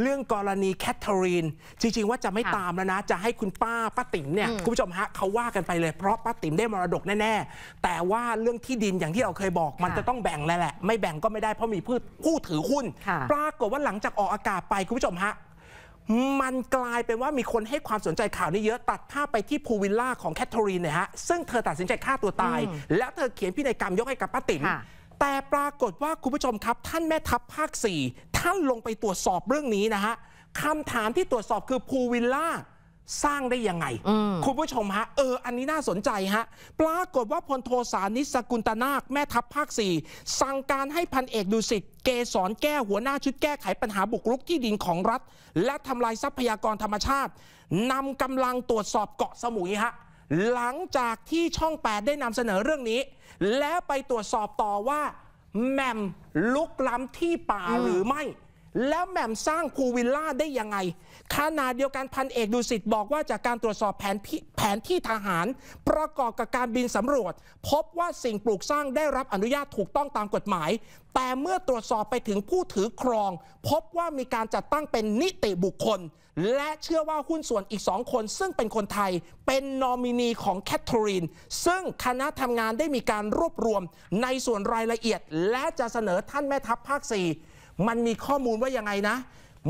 เรื่องกรณีแคทเธอรีน จริงๆว่าจะไม่ตามแล้วนะจะให้คุณป้าป้าติ๋มเนี่ยคุณผู้ชมฮะเขาว่ากันไปเลยเพราะป้าติ๋มได้มรดกแน่ ๆ แต่ว่าเรื่องที่ดินอย่างที่เราเคยบอก มันจะต้องแบ่งแล้วแหละ ไม่แบ่งก็ไม่ได้เพราะมีผู้ถือหุ้นปรากฏว่าหลังจากออกอากาศไปคุณผู้ชมฮะมันกลายเป็นว่ามีคนให้ความสนใจข่าวนี้เยอะตัดภาพไปที่พูวิลล่าของแคทเธอรีนเนี่ยฮะซึ่งเธอตัดสินใจฆ่าตัวตาย แล้วเธอเขียนพินัยกรรมยกให้กับป้าติ๋มแต่ปรากฏว่าคุณผู้ชมครับ ท่านแม่ทัพภาค4่านลงไปตรวจสอบเรื่องนี้นะฮะคำถามที่ตรวจสอบคือ ภูวิลล่า สร้างได้ยังไง คุณผู้ชมฮะเอออันนี้น่าสนใจฮะ ปรากฏว่าพลโทสานิสกุลตนาคแม่ทัพภาคสี่สั่งการให้พันเอกดุสิตเกษรแก้หัวหน้าชุดแก้ไขปัญหาบุกรุกที่ดินของรัฐ และทำลายทรัพยากรธรรมชาตินำกำลังตรวจสอบเกาะสมุยฮะหลังจากที่ช่อง8ได้นำเสนอเรื่องนี้ และไปตรวจสอบต่อว่าแมม ลุกล้ำที่ป่าหรือไม่แล้วแหม่มสร้างภูวิลล่าได้ยังไงขนาดเดียวกันพันเอกดูสิตบอกว่าจากการตรวจสอบแผนแผนที่ทหาร ประกอบกับการบินสำรวจ พบว่าสิ่งปลูกสร้างได้รับอนุญาตถูกต้องตามกฎหมาย แต่เมื่อตรวจสอบไปถึงผู้ถือครอง พบว่ามีการจัดตั้งเป็นนิติบุคคล และเชื่อว่าหุ้นส่วนอีกสองคน ซึ่งเป็นคนไทย เป็นนอมินีของแคทเธอรีนซึ่งคณะทำงานได้มีการรวบรวม ในส่วนรายละเอียด และจะเสนอท่านแม่ทัพภาค4มันมีข้อมูลว่ายังไงนะ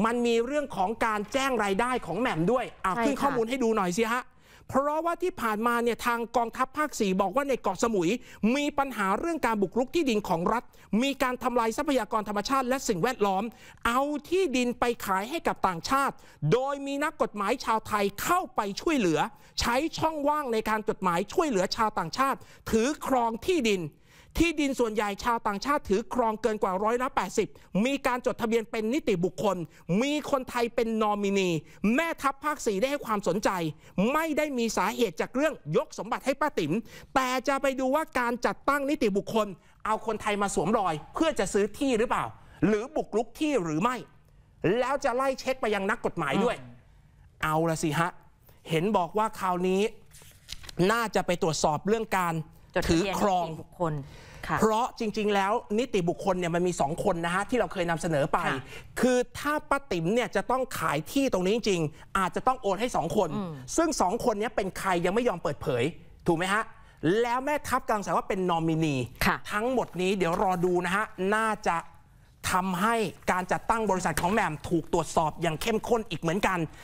มันมีเรื่องของการแจ้งรายได้ของแหม่มด้วยเอาขึ้นข้อมูลให้ดูหน่อยสิฮะ เพราะว่าที่ผ่านมาเนี่ยทางกองทัพภาคส่บอกว่าในเกาะสมุย มีปัญหาเรื่องการบุกรุกที่ดินของรัฐ มีการทำลายทรัพยากรธรรมชาติ และสิ่งแวดล้อม เอาที่ดินไปขายให้กับต่างชาติ โดยมีนักกฎหมายชาวไทยเข้าไปช่วยเหลือ ใช้ช่องว่างในการกฎหมายช่วยเหลือชาวต่างชาติ ถือครองที่ดินที่ดินส่วนใหญ่ชาวต่างชาติถือครองเกินกว่าร้อยละแปมีการจดทะเบียนเป็นนิติบุคคล มีคนไทยเป็นนอมินี แม่ทัพภาคสีได้ให้ความสนใจ ไม่ได้มีสาเหตุจากเรื่องยกสมบัติให้ป้าติ๋ม แต่จะไปดูว่าการจัดตั้งนิติบุคคล เอาคนไทยมาสวมรอยเพื่อจะซื้อที่หรือเปล่า หรือบุกรุกที่หรือไม่ แล้วจะไล่เช็คไปยังนักกฎหมายด้วย เอาละสิฮะ เห็นบอกว่าคราวนี้ น่าจะไปตรวจสอบเรื่องการจดถือครองบุคคลเพราะจริงๆแล้วนิติบุคคลเนี่ยมันมี 2 คนนะฮะ ที่เราเคยนำเสนอไป คือถ้าป้าติ๋มเนี่ยจะต้องขายที่ตรงนี้จริงๆอาจจะต้องโอนให้ 2 คน ซึ่ง 2 คนนี้เป็นใครยังไม่ยอมเปิดเผย ถูกไหมฮะ แล้วแม่ทัพกลางสายว่าเป็นนอมินีทั้งหมดนี้เดี๋ยวรอดูนะฮะ น่าจะทำให้การจัดตั้งบริษัทของแหม่มถูกตรวจสอบอย่างเข้มข้นอีกเหมือนกัน